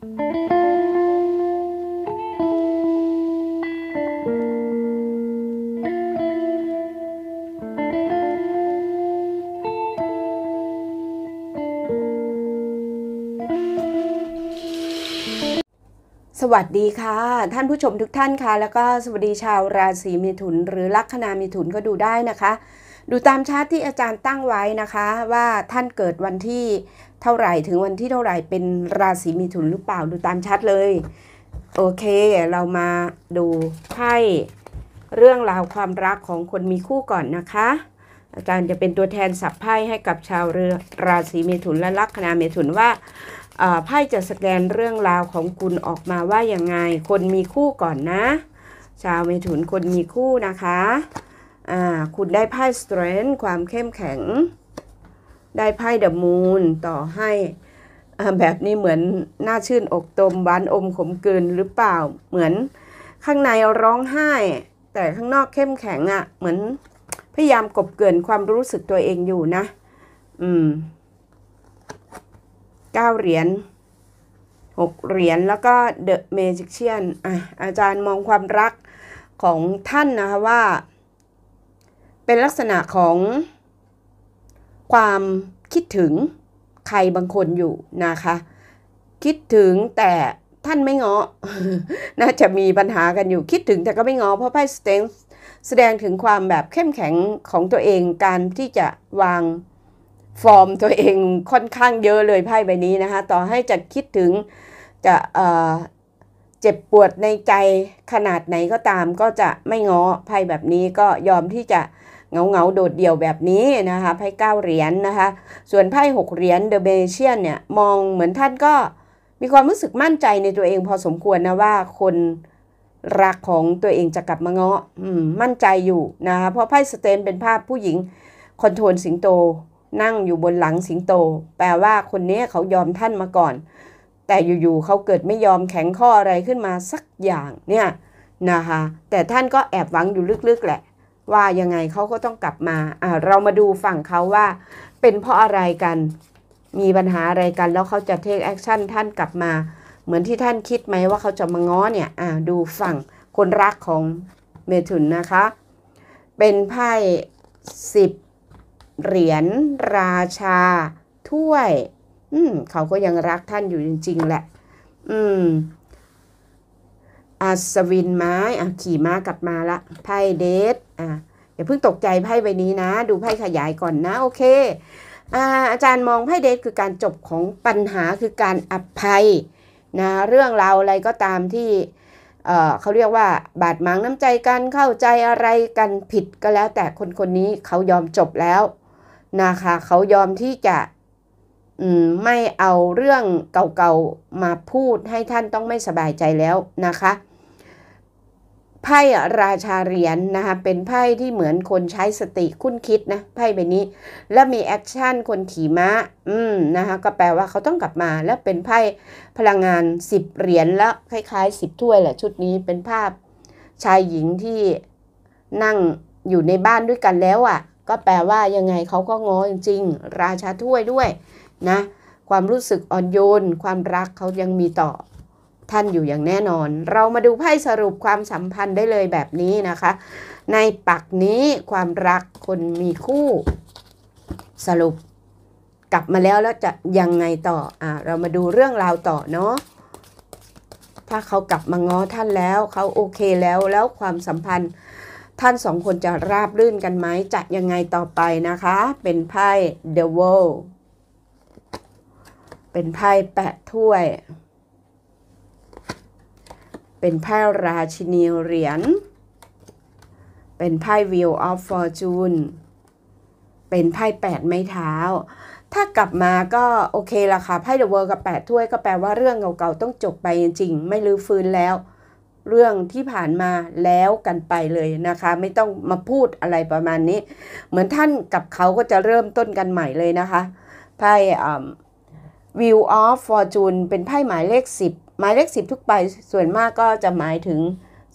สวัสดีค่ะ ท่านผู้ชมทุกท่านค่ะ แล้วก็สวัสดีชาวราศีมีถุนหรือลัคนามีถุนก็ดูได้นะคะ ดูตามชาร์ตที่อาจารย์ตั้งไว้นะคะ ว่าท่านเกิดวันที่เท่าไหร่ถึงวันที่เท่าไหร่เป็นราศีมีถุนหรือเปล่าดูตามชัดเลยโอเคเรามาดูไพ่เรื่องราวความรักของคนมีคู่ก่อนนะคะ อาจารย์จะเป็นตัวแทนสับไพ่ให้กับชาวเรือราศีเมถุนและลัคนาเมถุนว่าไพ่จะสแกนเรื่องราวของคุณออกมาว่าอย่างไงคนมีคู่ก่อนนะ ชาวเมถุนคนมีคู่นะคะคุณได้ไพ่สเตรนท์ความเข้มแข็งได้ไพ่เดอะมูนต่อให้ แบบนี้เหมือนหน้าชื่นอกตมหวานอมขมเกินหรือเปล่าเหมือนข้างในร้องไห้ แต่ข้างนอกเข้มแข็งอะ่ะ เหมือนพยายามกบเกินความรู้สึกตัวเองอยู่นะอืมเก้าเหรียญหกเหรียญแล้วก็เดอะเมจิเชียนอ่ะอาจารย์มองความรักของท่านนะคะว่า เป็นลักษณะของความคิดถึงใครบางคนอยู่นะคะ คิดถึงแต่ท่านไม่เงาะน่าจะมีปัญหากันอยู่คิดถึงแต่ก็ไม่เงาะเพราะไพ่สเตนแสดงถึงความแบบเข้มแข็งของตัวเองการที่จะวางฟอร์มตัวเองค่อนข้างเยอะเลยไพ่ใบนี้นะคะต่อให้จะคิดถึงจะเเจ็บปวดในใจขนาดไหนก็ตามก็จะไม่เงาะไพ่แบบนี้ก็ยอมที่จะเงาเงาโดดเดี่ยวแบบนี้นะคะไพ่เก้าเหรียญนนะคะส่วนไพ่หกเหรียญเดอะเบเชียนเนี่ย มองเหมือนท่านก็มีความรู้สึกมั่นใจในตัวเองพอสมควรนะว่าคนรักของตัวเองจะกลับมาเงาะ มั่นใจอยู่นะคะเพราะไพ่สเตนเป็นภาพผู้หญิงคอนโทรลสิงโต นั่งอยู่บนหลังสิงโต แปลว่าคนนี้เขายอมท่านมาก่อน แต่อยู่ๆเขาเกิดไม่ยอมแข็งข้ออะไรขึ้นมาสักอย่างเนี่ยนะคะแต่ท่านก็แอบหวังอยู่ลึกๆแหละว่ายังไงเขาก็ต้องกลับมา เรามาดูฝั่งเขาว่าเป็นเพราะอะไรกัน มีปัญหาอะไรกัน แล้วเขาจะเทคแอคชั่นท่านกลับมา เหมือนที่ท่านคิดไหมว่าเขาจะมาง้อเนี่ย ดูฝั่งคนรักของเมทุนนะคะ เป็นไพ่สิบเหรียญราชา ถ้วยเขาก็ยังรักท่านอยู่จริงๆแหละ อืมอัศวินไม้อ่ะขี่ม้ากลับมาละไพ่เดทอ่ะอย่าเพิ่งตกใจไพ่ใบนี้นะ ดูไพ่ขยายก่อนนะโอเคอาอาจารย์มองไพ่เดทคือการจบของปัญหาคือการอภัยนะเรื่องราวอะไรก็ตามที่เออเขาเรียกว่า บาดหมางน้ำใจกันเข้าใจอะไรกันผิดก็แล้ว แต่คนคนนี้เขายอมจบแล้ว นะคะเขายอมที่จะไม่เอาเรื่องเก่าๆมาพูดให้ท่านต้องไม่สบายใจแล้วนะคะไพ่ราชาเหรียญนนะคะเป็นไพ่ที่เหมือนคนใช้สติคุ้นคิดนะไพ่ใบนี้ แล้วมีแอคชั่น คนขี่ม้าอืมนะคะก็แปลว่าเขาต้องกลับมา แล้วเป็นไพ่พลังงานสิบเหรียญแล้วคล้ายๆสิบถ้วยแหละชุดนี้เป็นภาพชายหญิงที่นั่งอยู่ในบ้านด้วยกันแล้วอะ่ะ ก็แปลว่ายังไงเขาก็งอจริงๆ ราชาถ้วยด้วย นะ ความรู้สึกอ่อนโยน ความรักเขายังมีต่อท่านอยู่อย่างแน่นอน เรามาดูไพ่สรุปความสัมพันธ์ได้เลยแบบนี้นะคะ ในปักนี้ความรักคนมีคู่ สรุปกลับมาแล้วแล้วจะยังไงต่อ อ่า เรามาดูเรื่องราวต่อเนาะ ถ้าเขากลับมาง้อท่านแล้ว เขาโอเคแล้วแล้วความสัมพันธ์ ท่านสองคนจะราบรื่นกันไหมจะยังไงต่อไปนะคะ เป็นไพ่ The World เป็นไพ่แปะถ้วยเป็นไพ่ราชินีเหรียญ เป็นไพ่ Wheel of Fortune เป็นไพ่แปดไม้เท้า ถ้ากลับมาก็โอเคละค่ะ ไพ่เดอะเวิร์กับแปดถ้วยก็แปลว่าเรื่องเก่าๆต้องจบไปจริงๆ ไม่ลื้อฟื้นแล้ว เรื่องที่ผ่านมาแล้วกันไปเลยนะคะ ไม่ต้องมาพูดอะไรประมาณนี้ เหมือนท่านกับเขาก็จะเริ่มต้นกันใหม่เลยนะคะไพ่วิ e อ of Fortune เป็นไพ่หมายเลข10หมายเลขสิบทุกใบส่วนมากก็จะหมายถึง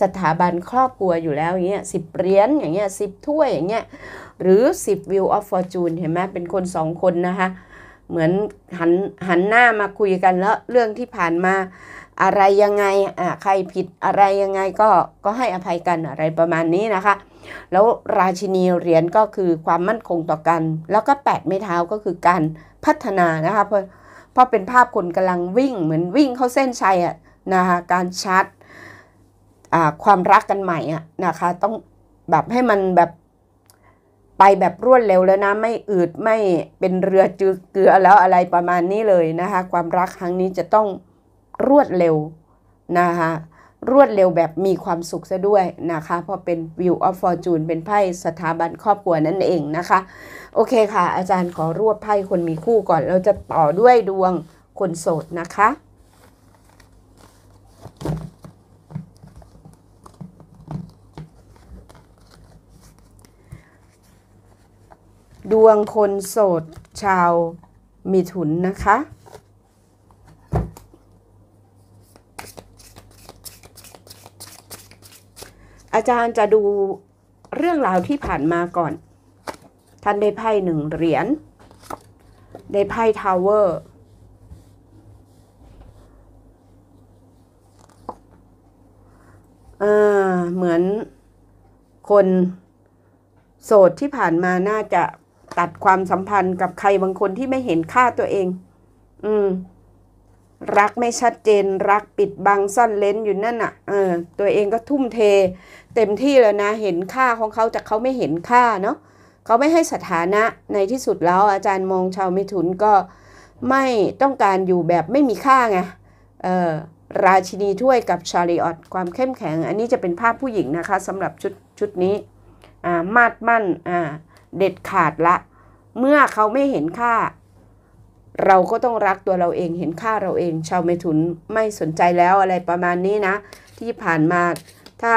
สถาบันครอบครัวอยู่แล้วอย่างเงี้ยสิบเหรียญอย่างเงี้ยสิบถ้วยอย่างเงี้ย หรือสิบวิวออฟฟอร์จูนเห็นไหมเป็นคนสองคนนะคะ เหมือนหันหันหน้ามาคุยกันแล้วเรื่องที่ผ่านมาอะไรยังไงอ่ะใครผิดอะไรยังไงก็ก็ให้อภัยกันอะไรประมาณนี้นะคะ แล้วราชินีเหรียญก็คือความมั่นคงต่อกัน แล้วก็แปดไม้เท้าก็คือการพัฒนานะคะราะเป็นภาพคนกำลังวิ่งเหมือนวิ่งเข้าเส้นชัยอะนะคะการชาร์ดความรักกันใหม่อะนะคะต้องแบบให้มันแบบไปแบบรวดเร็วแล้วนะไม่อืด ไม่เป็นเรือจือเกลือแล้วอะไรประมาณนี้เลยนะคะความรักครั้งนี้จะต้องรวดเร็วนะคะรวดเร็วแบบมีความสุขซะด้วยนะคะ เพราะเป็น View of Fortune เป็นไพ่สถาบันครอบครัวนั่นเองนะคะ โอเคค่ะ อาจารย์ขอรวบไพ่คนมีคู่ก่อนเราจะต่อด้วยดวงคนโสดนะคะ ดวงคนโสดชาวมีถุนนะคะอาจารย์จะดูเรื่องราวที่ผ่านมาก่อน ท่านได้ไพ่หนึ่งเหรียญได้ไพ่ทาวเวอร์เหมือนคนโสดที่ผ่านมาน่าจะตัดความสัมพันธ์กับใครบางคนที่ไม่เห็นค่าตัวเอง อืมรักไม่ชัดเจนรักปิดบังซ่อนเลนอยู่ นั่นน่ะเออตัวเองก็ทุ่มเท เต็มที่ แล้วนะ เห็นค่าของเขาแต่เขาไม่เห็นค่าเนาะเขาไม่ให้สถานะในที่สุดแล้วอาจารย์มองชาวมิถุนก็ไม่ต้องการอยู่แบบไม่มีค่าไงเออราชินีถ้วยกับชาริออตความเข้มแข็ง อันนี้จะเป็นภาพผู้หญิงนะคะสำหรับชุดชุดนี้อ่ามาดมั่นอ่าเด็ดขาดละ เมื่อเขาไม่เห็นค่าเราก็ต้องรักตัวเราเองเห็นค่าเราเอง ชาวเมถุนไม่สนใจแล้วอะไรประมาณนี้นะที่ผ่านมาถ้า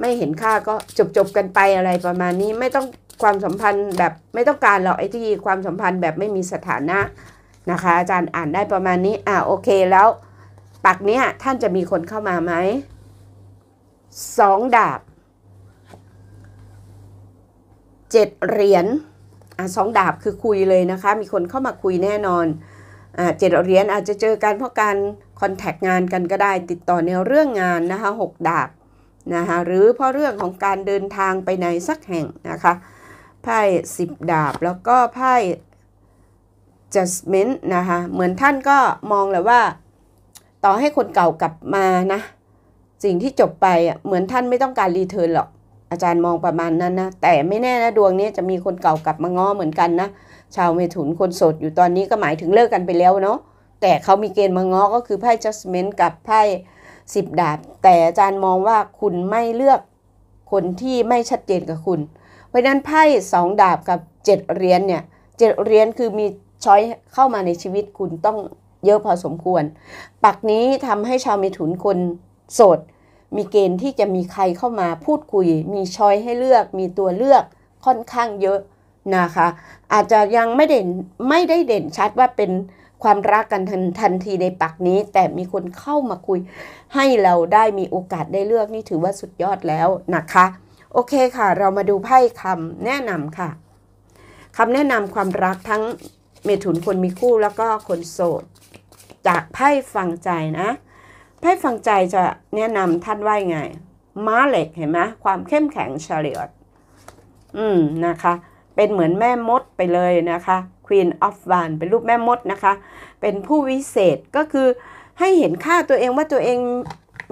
ไม่เห็นค่าก็จบจบกันไปอะไรประมาณนี้ไม่ต้องความสัมพันธ์แบบไม่ต้องการหรอกไอ้ที่ความสัมพันธ์ แบบไม่มีสถานะนะคะ อาจารย์อ่านได้ประมาณนี้อ่าโอเคแล้วปักเนี้ยท่านจะมีคนเข้ามาไหมสองดาบเจ็ดเหรียญอสองดาบคือคุยเลยนะคะ มีคนเข้ามาคุยแน่นอนอเจ็ดเหรียญอาจจะเจอกันเพราะการคอนแทคงานกันก็ได้ติดต่อในเรื่องงานนะคะหกดาบ นะคะหรือเพราะเรื่องของการเดินทางไปในสักแห่งนะคะไพ่สิบดาบ แล้วก็ไพ่ judgment นะคะเหมือนท่านก็มองแลลวว่าต่อให้คนเก่ากลับมานะ สิ่งที่จบไปเหมือนท่านไม่ต้องการรีเทิร์นหรอกอาจารย์มองประมาณนั้นนะ แต่ไม่แน่นะดวงนี้จะมีคนเก่ากลับมาง้อเหมือนกันนะชาวเมถุนคนโสด อยู่ตอนนี้ก็หมายถึงเลิกกันไปแล้วเนาะแต่เขามีเกณฑ์มาง้อก็คือไพ่จัสเมนต์กับไพ่สิบดาบ แต่อาจารย์มองว่าคุณไม่เลือกคนที่ไม่ชัดเจนกับคุณ เพราะนั้นไพ่สองดาบกับเจ็ดเหรียญเนี่ยเจ็ดเหรียญคือมีช้อยเข้ามาในชีวิตคุณต้องเยอะพอสมควร ปักนี้ทำให้ชาวเมถุนคนโสดมีเกณฑ์ที่จะมีใครเข้ามาพูดคุย มีช้อยให้เลือก มีตัวเลือกค่อนข้างเยอะนะคะ อาจจะยังไม่เด่นไม่ได้เด่นชัดว่าเป็นความรักกันทันทันทีในปักนี้ แต่มีคนเข้ามาคุยให้เราได้มีโอกาสได้เลือกนี่ถือว่าสุดยอดแล้วนะคะ โอเคค่ะ เรามาดูไพ่คำแนะนำค่ะคำแนะนำความรักทั้งเมถุนคนมีคู่แล้วก็คนโสดจากไพ่ฟังใจนะไพ่ฟังใจจะแนะนำท่านว่าไงม้าเหล็กเห็นไหมความเข้มแข็งเฉลียวอืมนะคะ เป็นเหมือนแม่มดไปเลยนะคะ Queen of w a n เป็นรูปแม่มดนะคะ เป็นผู้วิเศษก็คือให้เห็นค่าตัวเองว่าตัวเอง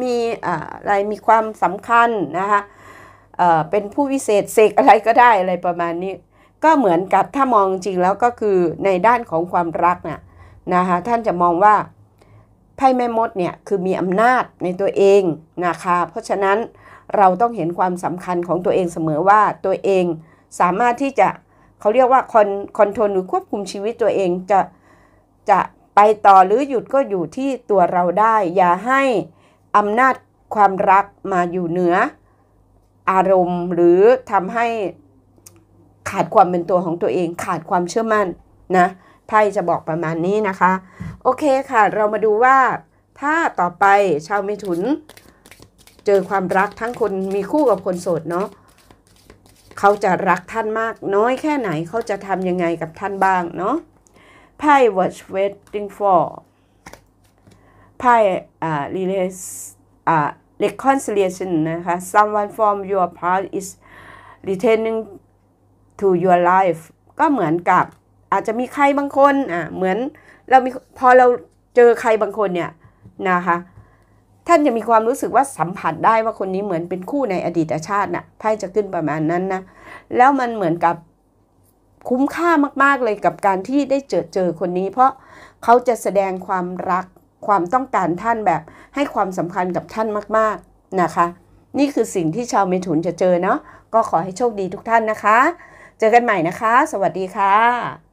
มีอะไรมีความสำคัญนะคะเป็นผู้วิเศษเสกอะไรก็ได้อะไรประมาณนี้ ก็เหมือนกับถ้ามองจริงแล้วก็คือในด้านของความรักนี่ะนะคะท่านจะมองว่าไพ่แม่มดเนี่ยคือมีอำนาจในตัวเองนะคะ เพราะฉะนั้นเราต้องเห็นความสำคัญของตัวเองเสมอว่าตัวเองสามารถที่จะเขาเรียกว่าคอนคอนโทรลหรือควบคุมชีวิตตัวเองจะจะไปต่อหรือหยุดก็อยู่ที่ตัวเราได้ อย่าให้อำนาจความรักมาอยู่เหนืออารมณ์ หรือทำให้ขาดความเป็นตัวของตัวเอง ขาดความเชื่อมั่นนะไพ่จะบอกประมาณนี้นะคะโอเคค่ะ เรามาดูว่าถ้าต่อไปชาวเมถุนเจอความรักทั้งคนมีคู่กับคนโสดเนาะ เขาจะรักท่านมากน้อยแค่ไหน เขาจะทำยังไงกับท่านบ้างเนาะ ไพ่ watch waiting for ไพ่อ่ release อ่ reconciliation นะคะ someone from your past is returning to your life ก็เหมือนกับอาจจะมีใครบางคน อ่ะ เหมือนเรามีพอเราเจอใครบางคนเนี่ยนะคะ ท่านจะมีความรู้สึกว่าสัมผัสได้ว่าคนนี้เหมือนเป็นคู่ในอดีตชาตินะ่ะไพ่จะขึ้นประมาณนั้นนะ แล้วมันเหมือนกับคุ้มค่ามาก ๆเลยกับการที่ได้เจอเจอคนนี้ เพราะเขาจะแสดงความรักความต้องการท่านแบบ ให้ความสำคัญกับท่านมาก ๆนะคะ นี่คือสิ่งที่ชาวเมถุนจะเจอเนาะก็ขอให้โชคดีทุกท่านนะคะ เจอกันใหม่นะคะ สวัสดีค่ะ